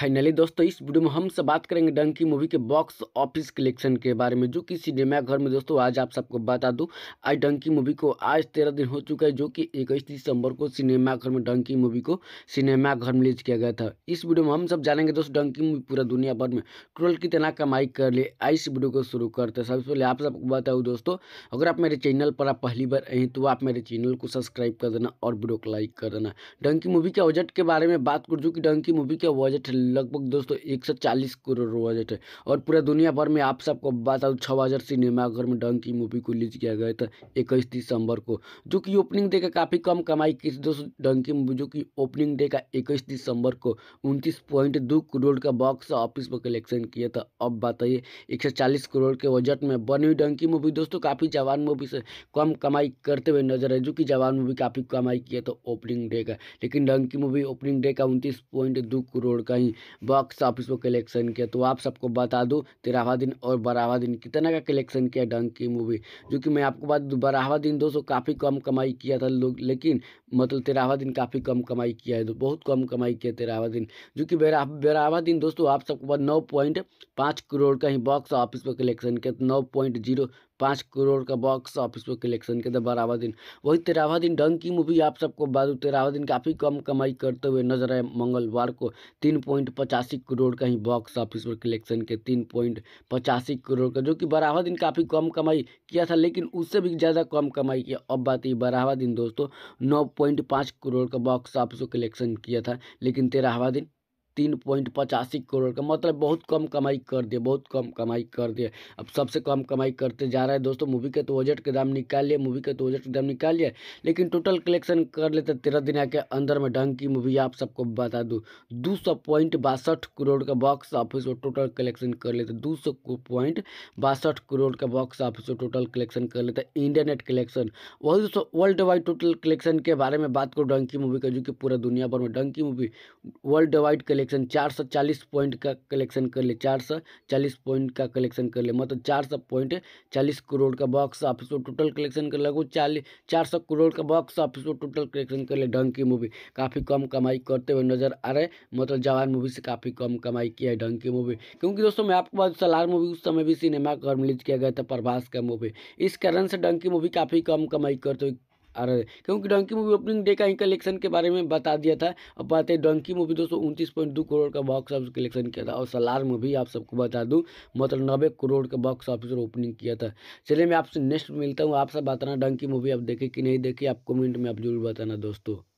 finally दोस्तों इस video में हम सब बात करेंगे डंकी मूवी के बॉक्स ऑफिस कलेक्शन के बारे में जो कि सिनेमा घर में दोस्तों आज आप सबको बता दूं आज डंकी मूवी को आज तेरह दिन हो चुका है जो कि इक्कीस दिसंबर को सिनेमा घर में डंकी मूवी को सिनेमा घर में रिलीज किया गया था इस वीडियो में हम सब जानेंगे दोस्तों डंकी मूवी पूरा दुनिया भर में ट्रोल कितना कमाई कर ले इस वीडियो को शुरू करते हैं सबसे पहले आप सबको बताऊँ दोस्तों अगर आप मेरे चैनल पर आप पहली बार आए तो आप मेरे चैनल को सब्सक्राइब कर देना और वीडियो को लाइक कर देना डंकी मूवी के बजट के बारे में बात कर जो कि डंकी मूवी का बजट लगभग दोस्तों एक सौ चालीस करोड़ बजट है और पूरा दुनिया भर में आप सबको दूँ छः हज़ार सिनेमाघर में डंग की मूवी को रिलीज किया गया था इक्कीस दिसंबर को जो कि ओपनिंग डे का काफ़ी कम कमाई किस दोस्तों डंग की मूवी जो कि ओपनिंग डे का इक्कीस दिसंबर को उनतीस पॉइंट दो करोड़ का बॉक्स ऑफिस पर कलेक्शन किया था अब बताइए एक सौ चालीस करोड़ के बजट में बनी हुई डंग की मूवी दोस्तों काफ़ी जवान मूवी से कम कमाई करते हुए नजर है जो कि जवान मूवी काफ़ी कमाई किया था ओपनिंग डे का लेकिन डंग की मूवी ओपनिंग डे का उनतीस पॉइंट दो करोड़ का ही बॉक्स ऑफिस को कलेक्शन किया तो आप सबको बता दूँ तेरहवा दिन और बारहवा दिन कितना का कलेक्शन किया डंक की मूवी जो कि मैं आपको बात बारहवा दिन दोस्तों काफ़ी कम कमाई किया था लोग लेकिन मतलब तेरहवा दिन काफ़ी कम कमाई किया है तो बहुत कम कमाई किया तेरहवा दिन जो कि बारहवा दिन दोस्तों आप सबको नौ पॉइंट पाँच करोड़ का ही बॉक्स ऑफिस पर कलेक्शन किया तो नौ पॉइंट जीरो पाँच करोड़ का बॉक्स ऑफिस पर कलेक्शन के था बारहवा दिन वही तेरावा दिन डंग की मूवी आप सबको बाजू तेरहवा दिन काफ़ी कम कमाई करते हुए नजर आए मंगलवार को तीन पॉइंट पचासी करोड़ का ही बॉक्स ऑफिस पर कलेक्शन के तीन पॉइंट पचासी करोड़ का जो कि बारहवा दिन काफ़ी कम कमाई किया था लेकिन उससे भी ज़्यादा कम कमाई किया अब बात ये बारहवा दिन दोस्तों नौ पॉइंट पाँच करोड़ का बॉक्स ऑफिस पर कलेक्शन किया था लेकिन तेरहवा दिन तीन पॉइंट पचासी करोड़ का मतलब बहुत कम कमाई कर दिए बहुत कम कमाई कर दिए अब सबसे कम कमाई करते जा रहा है दोस्तों मूवी के तो बजट के दाम लिए मूवी के तो बजट के दाम लिए लेकिन टोटल कलेक्शन कर लेते तेरह दिन के अंदर में ढंग की मूवी आप सबको बता दूँ दो पॉइंट बासठ करोड़ का बॉक्स ऑफिस और टोटल कलेक्शन कर लेते दो पॉइंट बासठ करोड़ का बॉक्स ऑफिस और टोटल कलेक्शन कर लेते इंटरनेट कलेक्शन वही दोस्तों वर्ल्ड वाइड टोटल कलेक्शन के बारे में बात करूँ डंकी मूवी का जो कि पूरा दुनिया भर में Dunki movie world wide collection collection चार सौ चालीस पॉइंट का कलेक्शन कर ले चार सौ चालीस पॉइंट का कलेक्शन कर ले मतलब चार सौ पॉइंट चालीस करोड़ का बॉक्स ऑफिस टोटल कलेक्शन कर लगभग चालीस चार सौ करोड़ का बॉक्स ऑफिस में टोटल कलेक्शन कर ले ढंग की मूवी काफ़ी कम कमाई करते हुए नजर आ रहे मतलब जवान मूवी से काफ़ी कम कमाई किया है ढंग की मूवी क्योंकि दोस्तों मैं आपको बात सलार मूवी उस समय भी सिनेमा घर रिलीज किया गया था प्रभास का मूवी इस कारण से ढंग की मूवी काफ़ी कम कमाई करते हुए आ रहे क्योंकि डंकी मूवी ओपनिंग डे का ही कलेक्शन के बारे में बता दिया था अब बात है डंकी मूवी दो सौ करोड़ का बॉक्स ऑफिस कलेक्शन किया था और सलार मूवी आप सबको बता दूँ मतलब नब्बे करोड़ का बॉक्स ऑफिस ओपनिंग किया था चलिए मैं आपसे नेक्स्ट मिलता हूँ आप सब बताना डंकी मूवी आप देखे कि नहीं देखी आप कमेंट में आप जरूर बताना दोस्तों